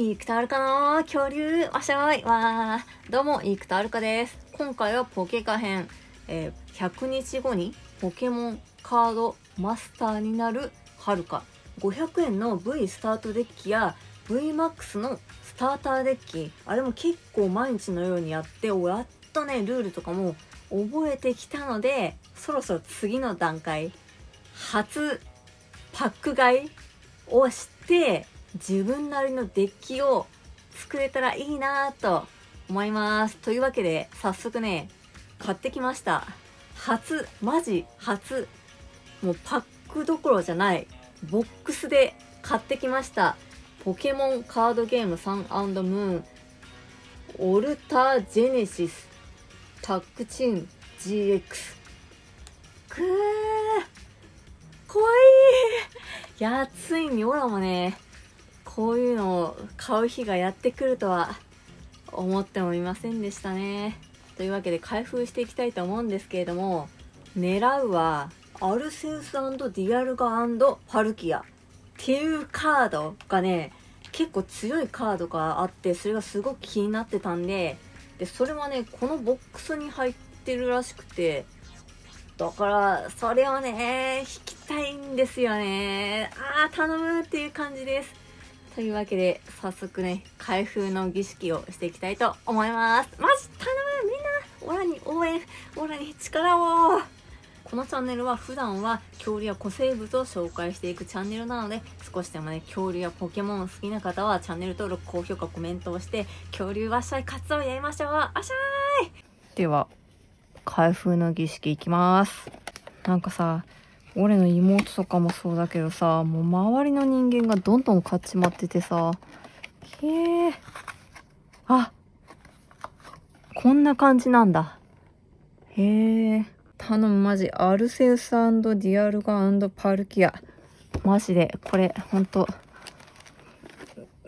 イクタたあかな恐竜おしゃいわどうも、イいくたあです。今回はポケカ編。えー、100日後にポケモンカードマスターになるはるか。500円の V スタートデッキや VMAX のスターターデッキ。あれも結構毎日のようにやって、やっとね、ルールとかも覚えてきたので、そろそろ次の段階、初パック買いをして、自分なりのデッキを作れたらいいなと思います。というわけで、早速ね、買ってきました。初、マジ初、もうパックどころじゃない、ボックスで買ってきました。ポケモンカードゲームサンムーン、オルタージェネシス、タックチン GX。くー、怖いいや、ついにオラもね、こういうのを買う日がやってくるとは思ってもいませんでしたねというわけで開封していきたいと思うんですけれども狙うはアルセウスディアルガファルキアっていうカードがね結構強いカードがあってそれがすごく気になってたんででそれはねこのボックスに入ってるらしくてだからそれをね引きたいんですよねああ頼むっていう感じですというわけで、早速ね、開封の儀式をしていきたいと思います。マジ頼むみんなオラに応援オラに力をこのチャンネルは普段は恐竜や古生物を紹介していくチャンネルなので少しでもね恐竜やポケモン好きな方はチャンネル登録高評価コメントをして恐竜わっしゃい活動やりましょうあっしゃいでは開封の儀式いきますなんかさ俺の妹とかもそうだけどさ、もう周りの人間がどんどん買っちまっててさ、へえ。あ、こんな感じなんだ。へえ。頼む、マジ。アルセウスディアルガパルキア。マジで、これ、ほんと。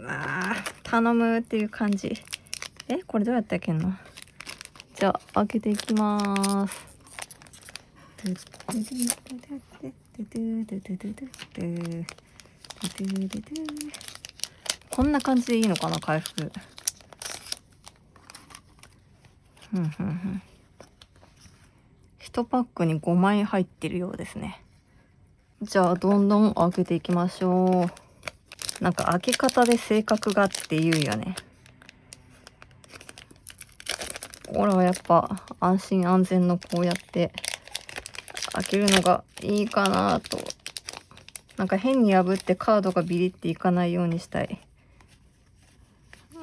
あ頼むっていう感じ。え、これどうやって開けんのじゃあ、開けていきます。こんな感じでいいのかな回復ふんふんふん1パックに5枚入ってるようですねじゃあどんどん開けていきましょうなんか開け方で性格がっていうよね俺はやっぱ安心安全のこうやって開けるのがいいかなと。なんか変に破ってカードがビリっていかないようにしたい。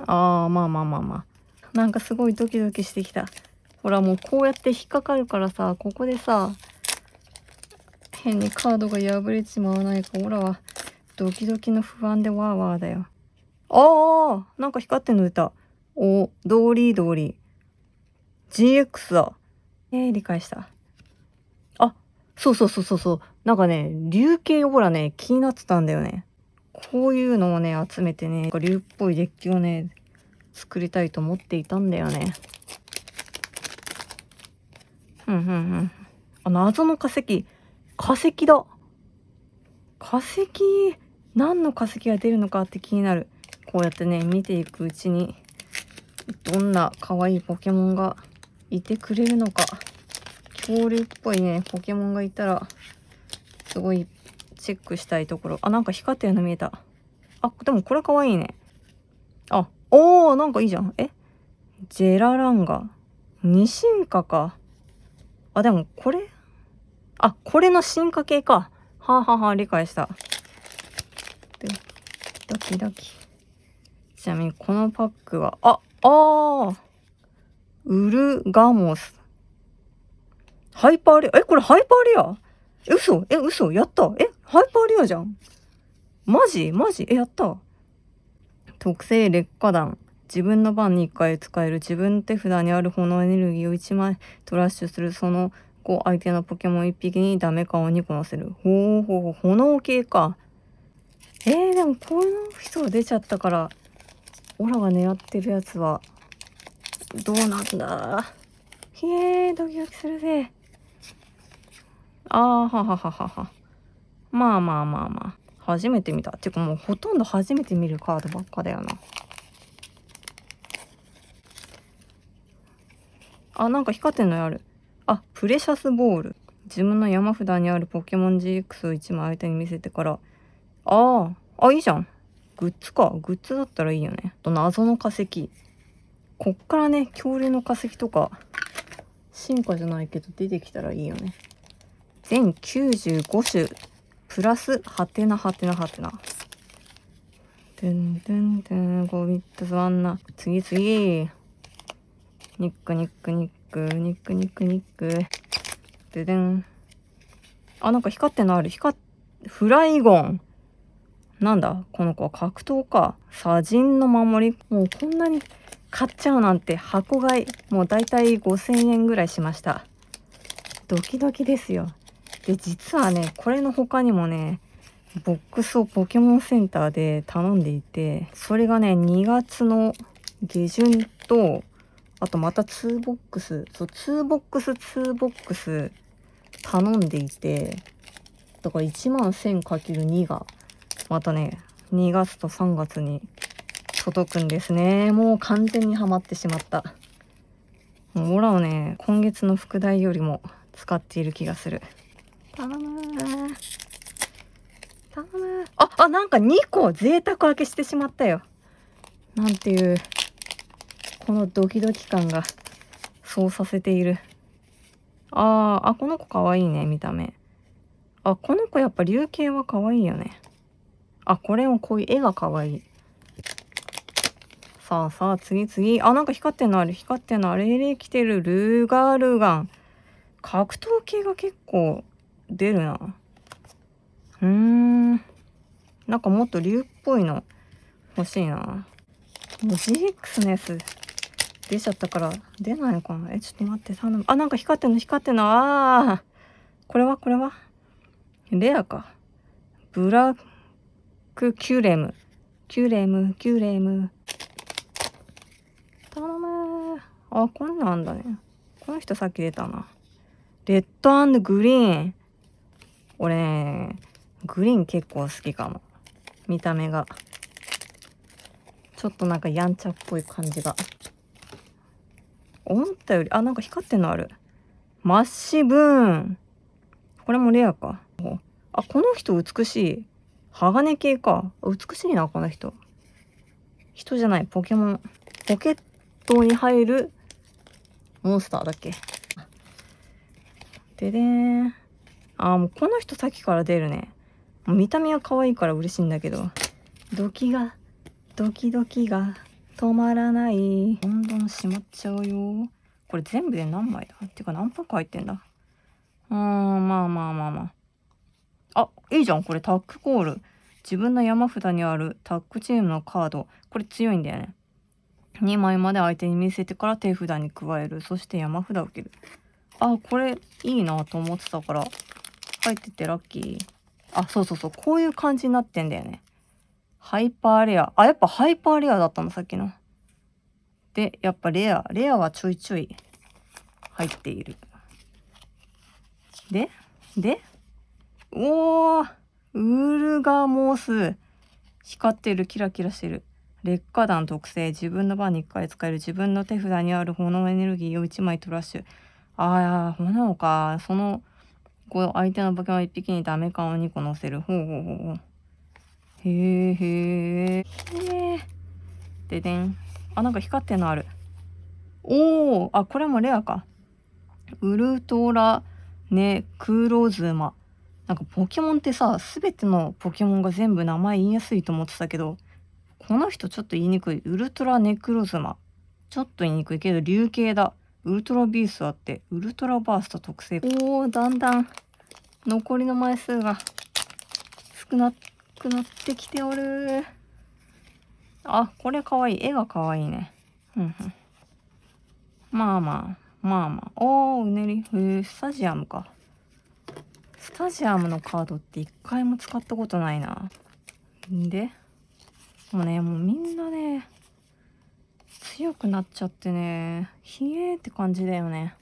ああ、まあまあまあまあ。なんかすごいドキドキしてきた。ほらもうこうやって引っかかるからさ、ここでさ、変にカードが破れちまわないか、ほらは、ドキドキの不安でワーワーだよ。ああなんか光ってんの出た。お、ドーりードーー。GX だ。えー、理解した。そうそうそうそうそう。なんかね、竜系ほらね、気になってたんだよね。こういうのをね、集めてね、竜っぽいデッキをね、作りたいと思っていたんだよね。うんうんうん。あ、謎の化石。化石だ。化石、何の化石が出るのかって気になる。こうやってね、見ていくうちに、どんな可愛いポケモンがいてくれるのか。氷っぽいね、ポケモンがいたら、すごいチェックしたいところ。あ、なんか光ったような見えた。あ、でもこれかわいいね。あ、おおなんかいいじゃん。えジェラランガ。2。進化か。あ、でもこれあ、これの進化系か。はあ、はあは、理解した。で、ドキドキ。ちなみにこのパックは、あ、あウルガモス。ハイパーレア。え、これハイパーレア嘘え、嘘やったえ、ハイパーレアじゃん。マジマジえ、やった特製劣化弾。自分の番に1回使える自分手札にある炎エネルギーを1枚トラッシュするその後相手のポケモン1匹にダメ顔にこなせる。ほうほうほう、炎系か。えー、でもこの人出ちゃったから、オラが狙ってるやつは、どうなんだ。ひえ、ドキドキするぜ。ああ、ははははは。まあまあまあまあ。初めて見た。ていうかもうほとんど初めて見るカードばっかだよな。あ、なんか光ってんのある。あ、プレシャスボール。自分の山札にあるポケモン GX を1枚相手に見せてから。ああ、あ、いいじゃん。グッズか。グッズだったらいいよね。と謎の化石。こっからね、恐竜の化石とか、進化じゃないけど出てきたらいいよね。全95種、プラス、はてなはてなはてな。ンんゥんてん、ンうビットワンな。次次。ニックニックニック、ニックニックニック。ニックででん。あ、なんか光ってのある。光フライゴン。なんだこの子は格闘か。砂人の守り。もうこんなに買っちゃうなんて箱買い。もうだいたい5000円ぐらいしました。ドキドキですよ。で、実はね、これの他にもね、ボックスをポケモンセンターで頼んでいて、それがね、2月の下旬と、あとまた2ボックス、そう、2ボックス、2ボックス頼んでいて、だから1万 1000×2 が、またね、2月と3月に届くんですね。もう完全にはまってしまった。もうオラをね、今月の副題よりも使っている気がする。頼む頼むああなんか2個贅沢開けしてしまったよなんていうこのドキドキ感がそうさせているあーあこの子かわいいね見た目あこの子やっぱ流形はかわいいよねあこれもこういう絵がかわいいさあさあ次次あなんか光ってんのある光ってんのあれれ来てるルーガールガン格闘系が結構出るな。うーん。なんかもっと竜っぽいの欲しいな。もう GX のやつ出ちゃったから出ないのかな。え、ちょっと待って、頼む。あ、なんか光ってんの光ってんの。あー。これはこれはレアか。ブラックキュレム。キュレム、キュレム。頼むあ、こんなんだね。この人さっき出たな。レッドグリーン。俺ね、グリーン結構好きかも。見た目が。ちょっとなんかやんちゃっぽい感じが。思ったより、あ、なんか光ってんのある。マッシブーン。これもレアか。あ、この人美しい。鋼系か。美しいな、この人。人じゃない、ポケモン。ポケットに入るモンスターだっけ。ででーん。あーもうこの人さっきから出るね。もう見た目は可愛いから嬉しいんだけど。ドキが、ドキドキが止まらない。どんどんしまっちゃうよ。これ全部で何枚だってか何パック入ってんだうーん、まあまあまあまあ。あ、いいじゃん。これタックコール。自分の山札にあるタックチームのカード。これ強いんだよね。2枚まで相手に見せてから手札に加える。そして山札を受ける。あ、これいいなと思ってたから、入っててラッキー。あ、そうそうそう。こういう感じになってんだよね。ハイパーレア。あ、やっぱハイパーレアだったの、さっきの。で、やっぱレア。レアはちょいちょい入っている。で、で、おー、ウルガモス。光ってる、キラキラしてる。劣化弾特性。自分の番に1回使える。自分の手札にある炎エネルギーを1枚トラッシュ。あー、炎か。その、こう、相手のポケモン1匹にダメ顔を2個乗せる。ほうほうほうほう。へえ、へえ。へえ。ででん。あ、なんか光ってんのある。おお、あ、これもレアか。ウルトラネクロズマ。なんかポケモンってさ、すべてのポケモンが全部名前言いやすいと思ってたけど、この人ちょっと言いにくい。ウルトラネクロズマ。ちょっと言いにくいけど、流形だ。ウルトラビーストあってウルトラバースト特性おーだんだん残りの枚数が少なくなってきておるあこれかわいい絵がかわいいねうんうんまあまあまあまあおーうねりへえスタジアムかスタジアムのカードって一回も使ったことないなでもうねもうみんなね強くなっちゃってねひえーって感じだよね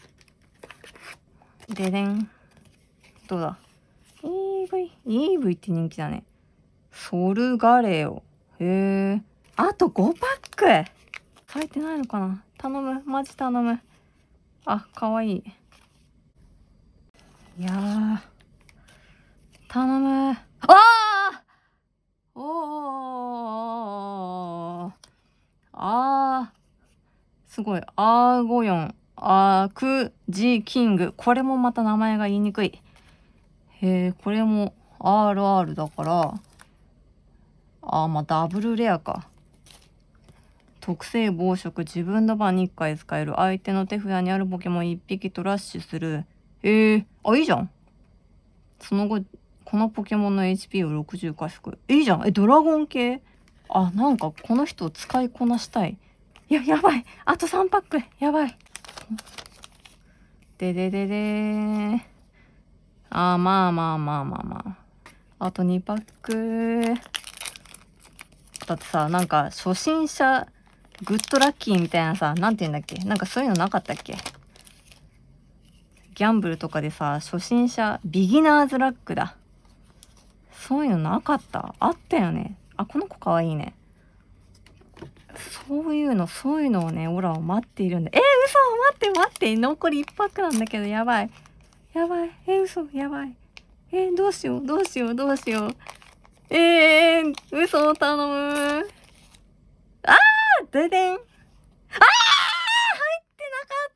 ででんどうだ EV EV って人気だねソルガレオへえあと5パック書いてないのかな頼むマジ頼むあかわいいいや頼むあーおーああすごい。アーゴヨン、アークジーキング。これもまた名前が言いにくい。えー、これも RR だから、あー、まあ、ダブルレアか。特性暴食、自分の番に1回使える。相手の手札にあるポケモン1匹トラッシュする。えー、あ、いいじゃん。その後、このポケモンの HP を60回復。いいじゃん。え、ドラゴン系あ、なんかこの人を使いこなしたい。や、やばい。あと3パック。やばい。ででででー。あまあまあまあまあまあ。あと2パック。だってさ、なんか、初心者、グッドラッキーみたいなさ、なんて言うんだっけなんかそういうのなかったっけギャンブルとかでさ、初心者、ビギナーズラックだ。そういうのなかったあったよね。あ、この子かわいいね。そういうの、そういうのをね、オラを待っているんだ。えー、嘘待って待って残り1泊なんだけど、やばい。やばい。えー、嘘やばい。えー、どうしよう、どうしよう、どうしよう。えー、嘘を頼む。ああででん。ああ入ってなかっ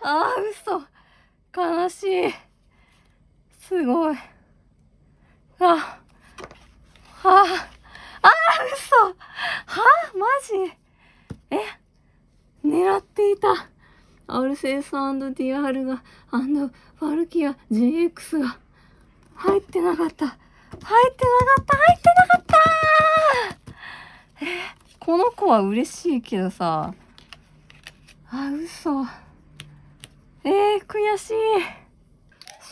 たあー、ああ嘘。悲しい。すごい。RSS&DR が、アンド、ファルキア GX が、入ってなかった。入ってなかった入ってなかったえこの子は嬉しいけどさ。あ、嘘。えー、悔しい。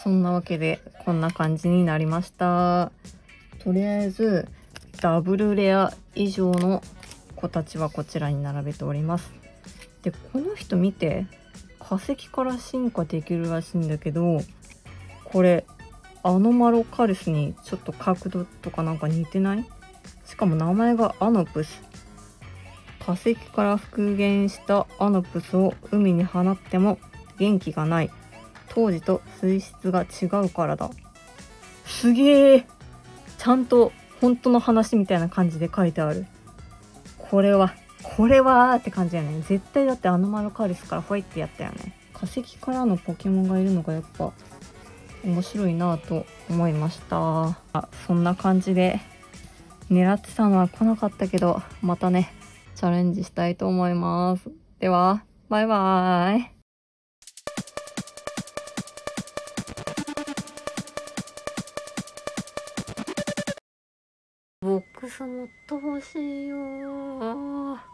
そんなわけで、こんな感じになりました。とりあえず、ダブルレア以上の子たちはこちらに並べております。で、この人見て。化石から進化できるらしいんだけどこれアノマロカルスにちょっと角度とかなんか似てないしかも名前がアノプス化石から復元したアノプスを海に放っても元気がない当時と水質が違うからだすげえちゃんと本当の話みたいな感じで書いてあるこれはこれはって感じだよね絶対だってアノマロカリスからほイってやったよね化石からのポケモンがいるのがやっぱ面白いなと思いましたあそんな感じで狙ってたのは来なかったけどまたねチャレンジしたいと思いますではバイバーイボックス持ってほしいよ